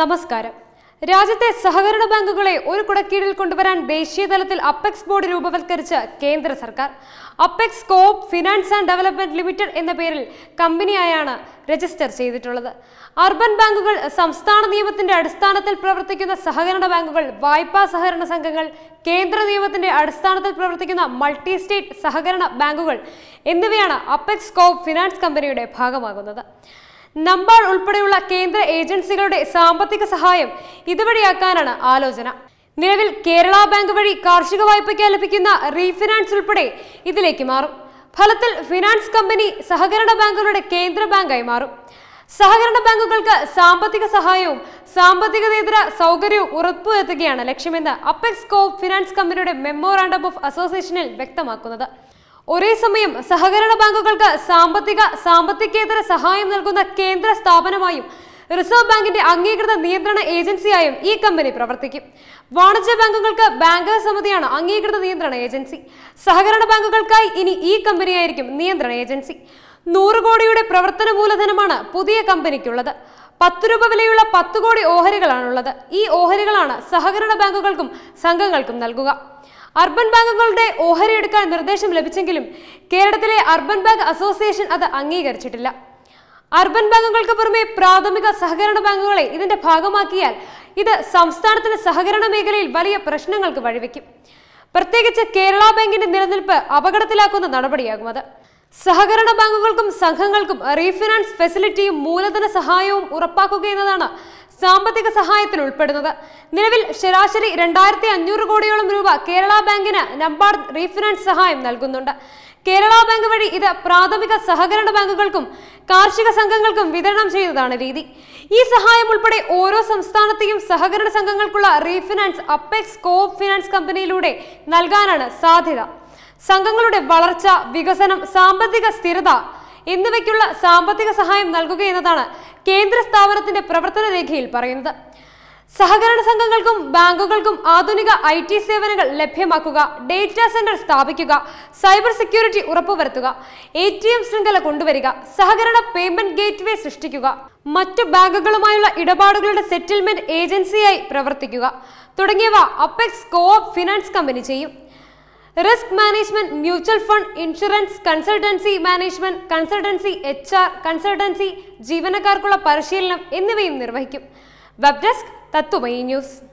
നമസ്കാരം രാജ്യത്തെ സഹകരണ ബാങ്കുകളെ ഒരു കുടക്കീഴിൽ കൊണ്ടുവരാൻ ദേശീയ തലത്തിൽ അപ്പെക്സ് ബോർഡ് രൂപവത്കരിച്ച കേന്ദ്ര സർക്കാർ apex coop finance and development limited എന്ന പേരിൽ കമ്പനിയായാണ് രജിസ്റ്റർ ചെയ്തിട്ടുള്ളത് അർബൻ ബാങ്കുകൾ സംസ്ഥാന നിയമത്തിന്റെ അടിസ്ഥാനത്തിൽ പ്രവർത്തിക്കുന്ന സഹകരണ ബാങ്കുകൾ വായ്പാ സഹകരണ സംഘങ്ങൾ കേന്ദ്ര നിയമത്തിന്റെ അടിസ്ഥാനത്തിൽ പ്രവർത്തിക്കുന്ന മൾട്ടി സ്റ്റേറ്റ് സഹകരണ ബാങ്കുകൾ എന്നിവയാണ് അപ്പെക്സ് കോപ്പ് ഫിനാൻസ് കമ്പനിയുടെ ഭാഗമാകുന്നത് നമ്പാൾ ഉൾപ്പെടെയുള്ള കേന്ദ്ര ഏജൻസികളുടെ സാമ്പത്തിക സഹായം ഇതുവഴിയാക്കാനാണ് ആലോചന നിലവിൽ കേരള ബാങ്ക് വഴി കാർഷിക വായ്പയ്ക്ക് ലഭിക്കുന്ന റീഫിനാൻസ് ഉൾപ്പെടെ ഇതിലേക്ക് മാറും ഫലത്തിൽ ഫിനാൻസ് കമ്പനി സഹകരണ ബാങ്കുകളുടെ കേന്ദ്ര ബാങ്കായി മാറും സഹകരണ ബാങ്കുകൾക്ക് സാമ്പത്തിക സഹായവും സാമ്പത്തികതേതര സൗകര്യവും ഉറപ്പുവരുത്തുകയാണ് ലക്ഷ്യമെന്ന് അപ്പെക്സ് കോ ഫിനാൻസ് കമ്പനിയുടെ മെമ്മോറാണ്ടം ഓഫ് അസോസിയേഷനിൽ വ്യക്തമാക്കുന്നത് ഒരേ സമയം സഹകരണ ബാങ്കുകൾക്ക് സാമ്പത്തിക സാമ്പത്തികേതര സഹായം നൽകുന്ന കേന്ദ്ര സ്ഥാപനമായും റിസർവ് ബാങ്കിന്റെ അംഗീകൃത നിയന്ത്രണ ഏജൻസിയായും ഈ കമ്പനി പ്രവർത്തിക്കും വാണിജ്യ ബാങ്കുകൾക്ക് ബാങ്കേഴ്സ് സമിതിയാണ് അംഗീകൃത നിയന്ത്രണ ഏജൻസി സഹകരണ ബാങ്കുകൾക്കായി ഇനി ഈ കമ്പനിയായിരിക്കും നിയന്ത്രണ ഏജൻസി നൂറ് കോടിയുടെ പ്രവർത്തന മൂലധനമാണ് പുതിയ കമ്പനിക്കുള്ളത് പത്ത് രൂപ വിലയുള്ള പത്ത് കോടി ഓഹരികളാണുള്ളത് ഈ ഓഹരികളാണ് സഹകരണ ബാങ്കുകൾക്കും സംഘങ്ങൾക്കും നൽകുക അർബൻ ബാങ്കുകളുടെ ഓഹരി എടുക്കാൻ നിർദ്ദേശം ലഭിച്ചെങ്കിലും കേരളത്തിലെ അർബൻ ബാങ്ക് അസോസിയേഷൻ അത് അംഗീകരിച്ചിട്ടില്ല അർബൻ ബാങ്കുകൾക്ക് പുറമെ പ്രാഥമിക സഹകരണ ബാങ്കുകളെ ഇതിന്റെ ഭാഗമാക്കിയാൽ ഇത് സംസ്ഥാനത്തിന് സഹകരണ മേഖലയിൽ വലിയ പ്രശ്നങ്ങൾക്ക് വഴിവെക്കും പ്രത്യേകിച്ച് കേരള ബാങ്കിന്റെ നിലനിൽപ്പ് അപകടത്തിലാക്കുന്ന നടപടിയാകും അത് സഹകരണ ബാങ്കുകൾക്കും സംഘങ്ങൾക്കും റീഫിനാൻസ് ഫെസിലിറ്റിയും മൂലധന സഹായവും ഉറപ്പാക്കുക എന്നതാണ് സാമ്പത്തിക സഹായത്തിൽ ഉൾപ്പെടുന്നത് നിലവിൽ ശരാശരി രണ്ടായിരത്തി അഞ്ഞൂറ് കോടിയോളം രൂപ കേരള ബാങ്കിന് നമ്പാർഡ് റീഫിനാൻസ് സഹായം നൽകുന്നുണ്ട് കേരള ബാങ്ക് വഴി ഇത് പ്രാഥമിക സഹകരണ ബാങ്കുകൾക്കും കാർഷിക സംഘങ്ങൾക്കും വിതരണം ചെയ്തതാണ് രീതി ഈ സഹായം ഉൾപ്പെടെ ഓരോ സംസ്ഥാനത്തെയും സഹകരണ സംഘങ്ങൾക്കുള്ള റീഫിനാൻസ് അപ്പെക്സ് കോ ഫിനാൻസ് കമ്പനിയിലൂടെ നൽകാനാണ് സാധ്യത സംഘങ്ങളുടെ വളർച്ച വികസനം സാമ്പത്തിക സ്ഥിരത എന്നിവയ്ക്കുള്ള സാമ്പത്തിക സഹായം നൽകുകയെന്നതാണ് കേന്ദ്ര സ്ഥാപനത്തിന്റെ പ്രവർത്തന രേഖയിൽ പറയുന്നത് സഹകരണ സംഘങ്ങൾക്കും ബാങ്കുകൾക്കും ആധുനിക ഐ ടി സേവനങ്ങൾ ലഭ്യമാക്കുക ഡേറ്റാ സെന്റർ സ്ഥാപിക്കുക സൈബർ സെക്യൂരിറ്റി ഉറപ്പുവരുത്തുക എ ടി എം ശൃംഖല കൊണ്ടുവരിക സഹകരണ പേയ്മെന്റ് ഗേറ്റ്വേ സൃഷ്ടിക്കുക മറ്റു ബാങ്കുകളുമായുള്ള ഇടപാടുകളുടെ സെറ്റിൽമെന്റ് ഏജൻസിയായി പ്രവർത്തിക്കുക തുടങ്ങിയവ അപ്പെക്സ് കോ ഫിനാൻസ് കമ്പനി ചെയ്യും risk management mutual fund insurance consultancy management consultancy H R consultancy ജീവനക്കാർക്കുള്ള പരിശീലനം എന്നിവയും നിർവഹിക്കും വെബ് ഡെസ്ക് തത്വമയി ന്യൂസ്